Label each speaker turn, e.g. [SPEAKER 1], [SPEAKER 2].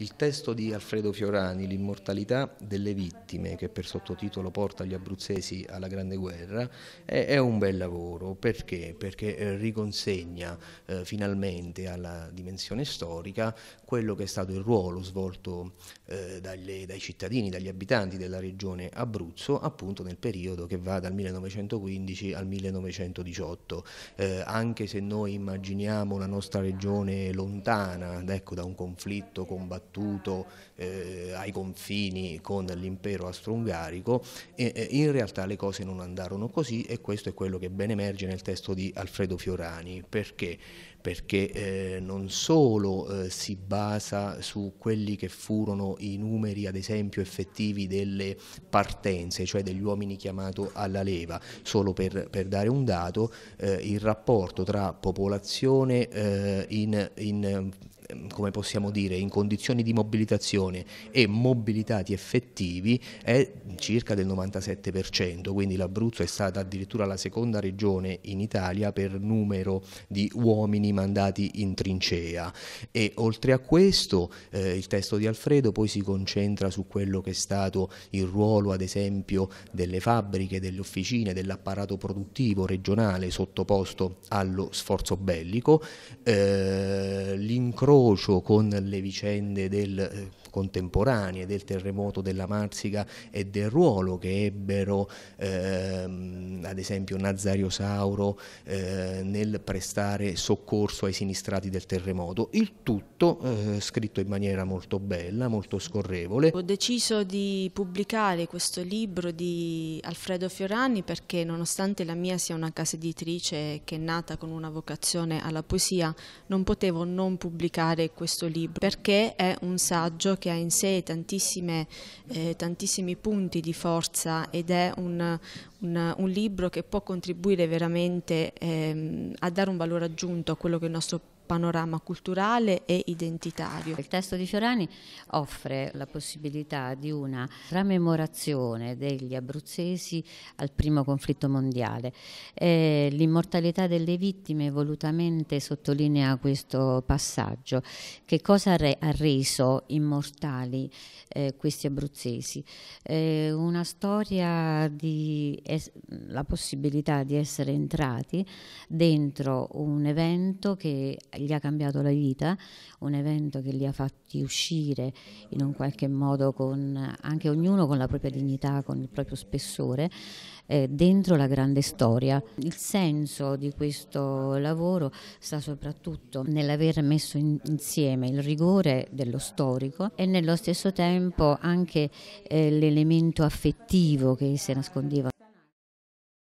[SPEAKER 1] Il testo di Alfredo Fiorani, L'immortalità delle vittime, che per sottotitolo porta gli abruzzesi alla Grande Guerra, è, un bel lavoro perché? Perché eh, riconsegna eh, finalmente alla dimensione storica quello che è stato il ruolo svolto eh, dalle, dai cittadini, dagli abitanti della regione Abruzzo, appunto nel periodo che va dal 1915 al 1918. Eh, anche se noi immaginiamo la nostra regione lontana ecco, da un conflitto combattuto, combattuto eh, ai confini con l'impero austro-ungarico, in realtà le cose non andarono così e questo è quello che ben emerge nel testo di Alfredo Fiorani. Perché? Perché eh, non solo eh, si basa su quelli che furono i numeri, ad esempio, effettivi delle partenze, cioè degli uomini chiamati alla leva, solo per, per dare un dato, eh, il rapporto tra popolazione eh, in, in come possiamo dire, in condizioni anni di mobilitazione e mobilitati effettivi è circa del 97%, quindi l'Abruzzo è stata addirittura la seconda regione in Italia per numero di uomini mandati in trincea e oltre a questo eh, il testo di Alfredo poi si concentra su quello che è stato il ruolo ad esempio delle fabbriche, delle officine, dell'apparato produttivo regionale sottoposto allo sforzo bellico. Eh, incrocio con le vicende del eh, contemporanee del terremoto della Marsica e del Ruolo che ebbero ehm, ad esempio Nazario Sauro eh, nel prestare soccorso ai sinistrati del terremoto. Il tutto eh, scritto in maniera molto bella, molto scorrevole. Ho
[SPEAKER 2] deciso di pubblicare questo libro di Alfredo Fiorani perché nonostante la mia sia una casa editrice che è nata con una vocazione alla poesia, non potevo non pubblicare questo libro perché è un saggio che che ha in sé eh, tantissimi punti di forza ed è un, un, un libro che può contribuire veramente ehm, a dare un valore aggiunto a quello che il nostro panorama culturale e identitario.
[SPEAKER 3] Il testo di Fiorani offre la possibilità di una rammemorazione degli abruzzesi al primo conflitto mondiale. Eh, l'immortalità delle vittime volutamente sottolinea questo passaggio. Che cosa re- ha reso immortali eh, questi abruzzesi? Eh, una storia di es- la possibilità di essere entrati dentro un evento che gli ha cambiato la vita, un evento che li ha fatti uscire in un qualche modo con anche ognuno con la propria dignità, con il proprio spessore, eh, dentro la grande storia. Il senso di questo lavoro sta soprattutto nell'aver messo in, insieme il rigore dello storico e nello stesso tempo anche eh, l'elemento affettivo che si nascondeva